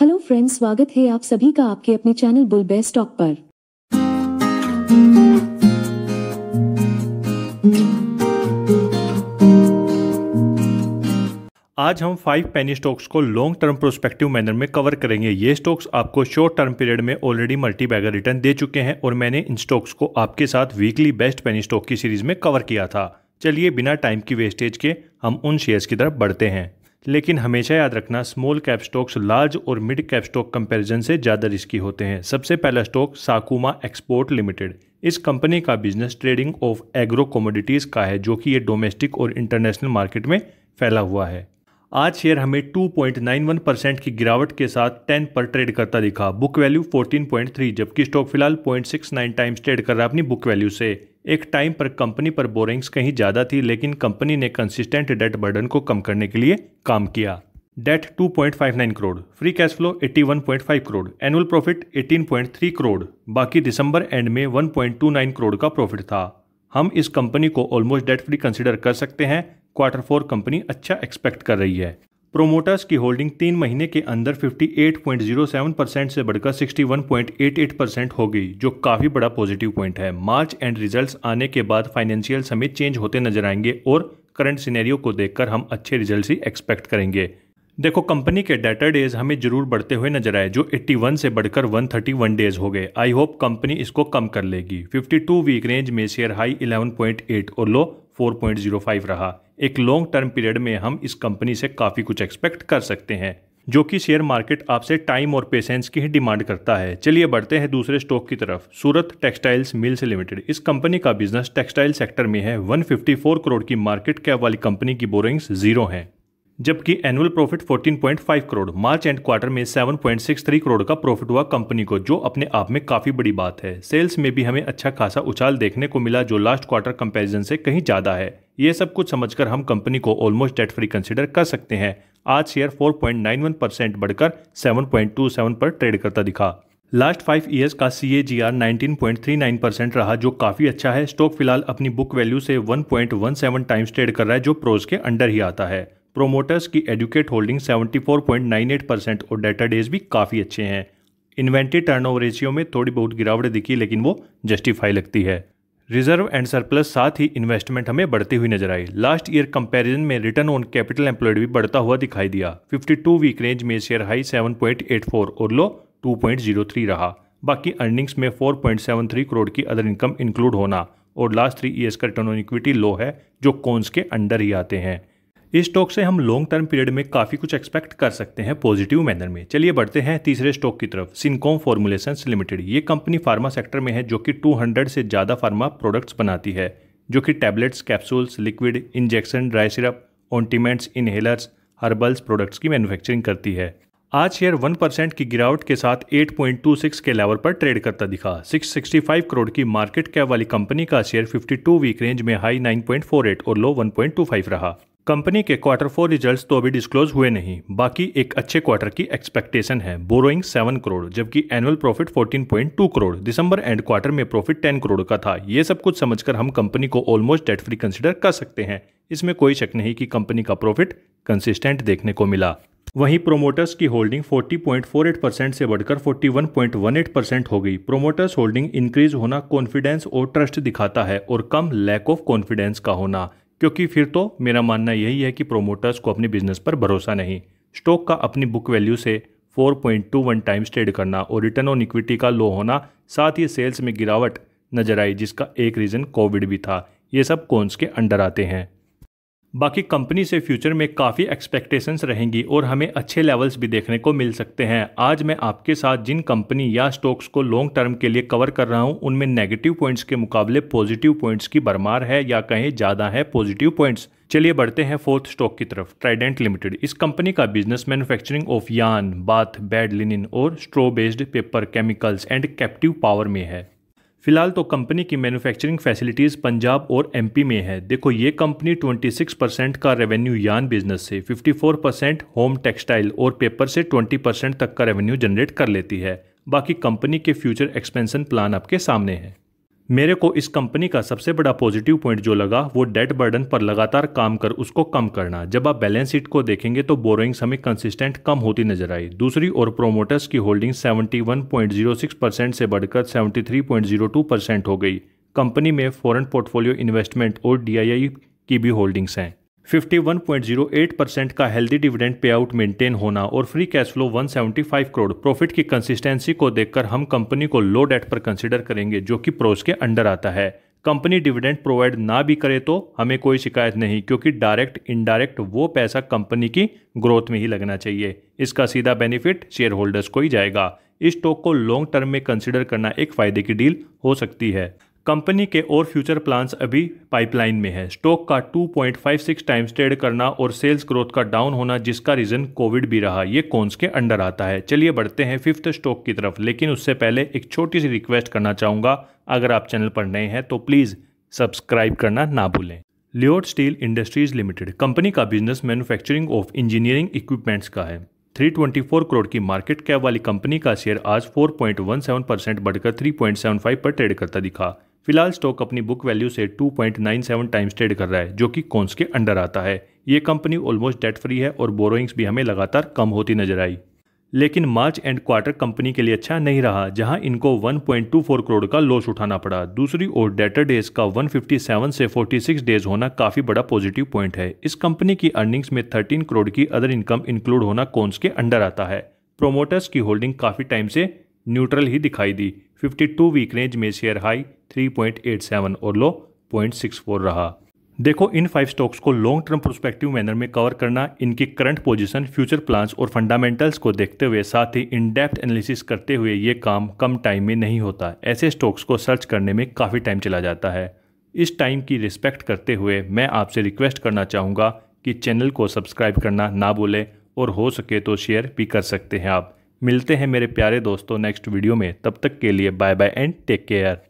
hello friends स्वागत है आप सभी का आपके अपने चैनल बुल बेस्ट टॉक पर आज हम फाइव पेनी स्टॉक्स को लॉन्ग टर्म प्रोस्पेक्टिव मैनर में कवर करेंगे ये स्टॉक्स आपको शॉर्ट टर्म पीरियड में ऑलरेडी मल्टी बैगर रिटर्न दे चुके हैं और मैंने इन स्टॉक्स को आपके साथ वीकली बेस्ट पेनी स्टॉक की सीरीज में कवर किया था चलिए बिना टाइम की वेस्टेज के हम उन शेयर्स की तरफ बढ़ते हैं लेकिन हमेशा याद रखना स्मॉल कैप स्टॉक्स लार्ज और मिड कैप स्टॉक कंपैरिजन से ज़्यादा रिस्की होते हैं सबसे पहला स्टॉक साकुमा एक्सपोर्ट लिमिटेड इस कंपनी का business trading of agro commodities का है जो कि ये डोमेस्टिक और इंटरनेशनल मार्केट में फैला हुआ है आज शेयर हमें 2.91 परसेंट की गिरावट के साथ 10 पर ट्रेड करता दिखा बुक वैल्यू 14.3 जबकि स्टॉक फिलहाल 0.69 टाइम्स ट्रेड कर रहा है अपनी बुक वैल्यू से एक टाइम पर कंपनी पर बोरिंग्स कहीं ज़्यादा थी लेकिन कंपनी ने कंसिस्टेंट डेट बर्डन को कम करने के लिए काम किया debt 2.59 crore free cash flow 81.5 crore annual profit 18.3 crore बाकी दिसंबर एंड में 1.29 करोड़ का प्रॉफिट था हम इस कंपनी को ऑलमोस्ट डेट फ्री कंसिडर कर सकते हैं क्वार्टर फोर कंपनी अच्छा एक्सपेक्ट कर रही है प्रोमोटर्स की होल्डिंग तीन महीने के अंदर 58.07 परसेंट से बढ़कर 61.88 परसेंट हो गई जो काफ़ी बड़ा पॉजिटिव पॉइंट है मार्च एंड रिजल्ट्स आने के बाद फाइनेंशियल समेत चेंज होते नजर आएंगे और करंट सिनेरियो को देखकर हम अच्छे रिजल्ट ही एक्सपेक्ट करेंगे देखो कंपनी के डेटर डेज हमें जरूर बढ़ते हुए नजर आए जो 81 से बढ़कर 131 डेज हो गए आई होप कंपनी इसको कम कर लेगी 52 वीक रेंज में शेयर हाई 11.8 और लो 4.05 रहा एक लॉन्ग टर्म पीरियड में हम इस कंपनी से काफ़ी कुछ एक्सपेक्ट कर सकते हैं जो कि शेयर मार्केट आपसे टाइम और पेशेंस की ही डिमांड करता है चलिए बढ़ते हैं दूसरे स्टॉक की तरफ सूरत टेक्सटाइल्स मिल्स लिमिटेड इस कंपनी का बिजनेस टेक्सटाइल सेक्टर में है 154 करोड़ की मार्केट कैप वाली कंपनी की बोरिंग्स जीरो हैं जबकि एनुअल प्रॉफिट 14.5 करोड़ मार्च एंड क्वार्टर में 7.63 करोड़ का प्रॉफिट हुआ कंपनी को जो अपने आप में काफी बड़ी बात है सेल्स में भी हमें अच्छा खासा उछाल देखने को मिला जो लास्ट क्वार्टर कंपैरिजन से कहीं ज्यादा है ये सब कुछ समझकर हम कंपनी को ऑलमोस्ट डेट फ्री कंसिडर कर सकते हैं आज शेयर 4.91 परसेंट बढ़कर 7.27 पर ट्रेड करता दिखा लास्ट फाइव ईयर्स का C A G R nineteen point three nine percent रहा जो काफ़ी अच्छा है स्टॉक फिलहाल अपनी बुक वैल्यू से one point one seven times trade कर रहा है जो प्रोज के अंडर ही आता है प्रोमोटर्स की adequate holding seventy four point nine eight percent और डेटा डेज भी काफ़ी अच्छे हैं इन्वेंट्री टर्नओवर रेशियो में थोड़ी बहुत गिरावट दिखी लेकिन वो जस्टिफाई लगती है रिजर्व एंड सरप्लस साथ ही इन्वेस्टमेंट हमें बढ़ती हुई नजर आई लास्ट ईयर कंपैरिजन में रिटर्न ऑन कैपिटल एम्प्लॉयड भी बढ़ता हुआ दिखाई दिया 52 वीक रेंज में शेयर हाई 7.84 और लो 2.03 रहा बाकी अर्निंग्स में 4.73 करोड़ की अदर इनकम इंक्लूड होना और लास्ट थ्री ईयर्स का रिटर्न ऑन इक्विटी लो है जो कॉन्स के अंडर ही आते हैं इस स्टॉक से हम लॉन्ग टर्म पीरियड में काफ़ी कुछ एक्सपेक्ट कर सकते हैं पॉजिटिव मैनर में चलिए बढ़ते हैं तीसरे स्टॉक की तरफ सिनकॉम फॉर्मुलेशन लिमिटेड ये कंपनी फार्मा सेक्टर में है जो कि 200 से ज़्यादा फार्मा प्रोडक्ट्स बनाती है जो कि tablets capsules liquid injection dry syrup ointments inhalers herbals products की मैन्युफैक्चरिंग करती है आज शेयर 1 परसेंट की गिरावट के साथ 8.26 के लेवल पर ट्रेड करता दिखा 665 करोड़ की मार्केट कैप वाली कंपनी का शेयर 52 वीक रेंज में हाई 9.48 और लो 1.25 रहा कंपनी के क्वार्टर फोर रिजल्ट्स तो अभी डिस्क्लोज हुए नहीं बाकी एक अच्छे क्वार्टर की एक्सपेक्टेशन है बोरोइंग सेवन करोड़ जबकि annual profit fourteen point two crore दिसंबर एंड क्वार्टर में प्रॉफिट टेन करोड़ का था ये सब कुछ समझकर हम कंपनी को ऑलमोस्ट डेट फ्री कंसिडर कर सकते हैं इसमें कोई शक नहीं कि कंपनी का प्रॉफिट कंसिस्टेंट देखने को मिला वहीं प्रोमोटर्स की होल्डिंग 40.48 परसेंट से बढ़कर 41.18 परसेंट हो गई प्रोमोटर्स होल्डिंग इंक्रीज होना कॉन्फिडेंस और ट्रस्ट दिखाता है और कम लैक ऑफ कॉन्फिडेंस का होना क्योंकि फिर तो मेरा मानना यही है कि प्रोमोटर्स को अपने बिजनेस पर भरोसा नहीं स्टॉक का अपनी बुक वैल्यू से 4.21 टाइम्स ट्रेड करना और रिटर्न ऑन इक्विटी का लो होना साथ ही सेल्स में गिरावट नजर आई जिसका एक रीज़न कोविड भी था ये सब कौनस के अंडर आते हैं बाकी कंपनी से फ्यूचर में काफ़ी एक्सपेक्टेशंस रहेंगी और हमें अच्छे लेवल्स भी देखने को मिल सकते हैं आज मैं आपके साथ जिन कंपनी या स्टॉक्स को लॉन्ग टर्म के लिए कवर कर रहा हूं उनमें नेगेटिव पॉइंट्स के मुकाबले पॉजिटिव पॉइंट्स की भरमार है या कहें ज़्यादा है पॉजिटिव पॉइंट्स चलिए बढ़ते हैं फोर्थ स्टॉक की तरफ ट्राइडेंट लिमिटेड इस कंपनी का business manufacturing of yarn bath bed linen और straw based paper chemicals and captive power में है फिलहाल तो कंपनी की मैन्युफैक्चरिंग फैसिलिटीज़ पंजाब और एमपी में है देखो ये कंपनी 26 परसेंट का रेवेन्यू यान बिजनेस से 54 परसेंट होम टेक्सटाइल और पेपर से 20 परसेंट तक का रेवेन्यू जनरेट कर लेती है बाकी कंपनी के फ्यूचर एक्सपेंशन प्लान आपके सामने हैं मेरे को इस कंपनी का सबसे बड़ा पॉजिटिव पॉइंट जो लगा वो डेट बर्डन पर लगातार काम कर उसको कम करना जब आप बैलेंस शीट को देखेंगे तो बोरोइंग्स हमें कंसिस्टेंट कम होती नजर आई दूसरी ओर प्रोमोटर्स की होल्डिंग 71.06 परसेंट से बढ़कर 73.02 परसेंट हो गई कंपनी में फॉरेन पोर्टफोलियो इन्वेस्टमेंट और डी की भी होल्डिंग्स हैं 51.08 परसेंट का healthy dividend payout maintain होना और free cash flow 175 crore profit की कंसिस्टेंसी को देखकर हम कंपनी को लो डेट पर कंसिडर करेंगे जो कि प्रोस के अंडर आता है कंपनी डिविडेंड प्रोवाइड ना भी करे तो हमें कोई शिकायत नहीं क्योंकि डायरेक्ट इनडायरेक्ट वो पैसा कंपनी की ग्रोथ में ही लगना चाहिए इसका सीधा बेनिफिट शेयर होल्डर्स को ही जाएगा इस स्टॉक को लॉन्ग टर्म में कंसिडर करना एक फायदे की डील हो सकती है कंपनी के और फ्यूचर प्लान्स अभी पाइपलाइन में है स्टॉक का 2.56 टाइम्स ट्रेड करना और सेल्स ग्रोथ का डाउन होना जिसका रीजन कोविड भी रहा ये कौनस के अंडर आता है चलिए बढ़ते हैं फिफ्थ स्टॉक की तरफ लेकिन उससे पहले एक छोटी सी रिक्वेस्ट करना चाहूँगा अगर आप चैनल पर नए हैं तो प्लीज़ सब्सक्राइब करना ना भूलें Lloyds steel industries limited company का business manufacturing of engineering equipments का है 324 करोड़ की मार्केट कैप वाली कंपनी का शेयर आज 4.17 परसेंट बढ़कर 3.75 पर ट्रेड करता दिखा फिलहाल स्टॉक अपनी बुक वैल्यू से 2.97 टाइम्स ट्रेड कर रहा है जो कि कॉन्स के अंडर आता है ये कंपनी ऑलमोस्ट डेट फ्री है और बोरोइंग्स भी हमें लगातार कम होती नजर आई लेकिन मार्च एंड क्वार्टर कंपनी के लिए अच्छा नहीं रहा जहां इनको 1.24 करोड़ का लॉस उठाना पड़ा दूसरी ओर डेटर डेज का 157 से 46 डेज होना काफ़ी बड़ा पॉजिटिव पॉइंट है इस कंपनी की अर्निंग्स में 13 करोड़ की अदर इनकम इंक्लूड होना कौनस के अंडर आता है प्रोमोटर्स की होल्डिंग काफ़ी टाइम से न्यूट्रल ही दिखाई दी 52 वीक रेंज में शेयर हाई 3.87 और लो 0.64 रहा देखो इन फाइव स्टॉक्स को लॉन्ग टर्म प्रोस्पेक्टिव मैनर में कवर करना इनकी करंट पोजीशन फ्यूचर प्लान्स और फंडामेंटल्स को देखते हुए साथ ही इन डेप्थ एनालिसिस करते हुए ये काम कम टाइम में नहीं होता ऐसे स्टॉक्स को सर्च करने में काफ़ी टाइम चला जाता है इस टाइम की रिस्पेक्ट करते हुए मैं आपसे रिक्वेस्ट करना चाहूँगा कि चैनल को सब्सक्राइब करना ना भूलें और हो सके तो शेयर भी कर सकते हैं आप मिलते हैं मेरे प्यारे दोस्तों नेक्स्ट वीडियो में तब तक के लिए bye bye and take care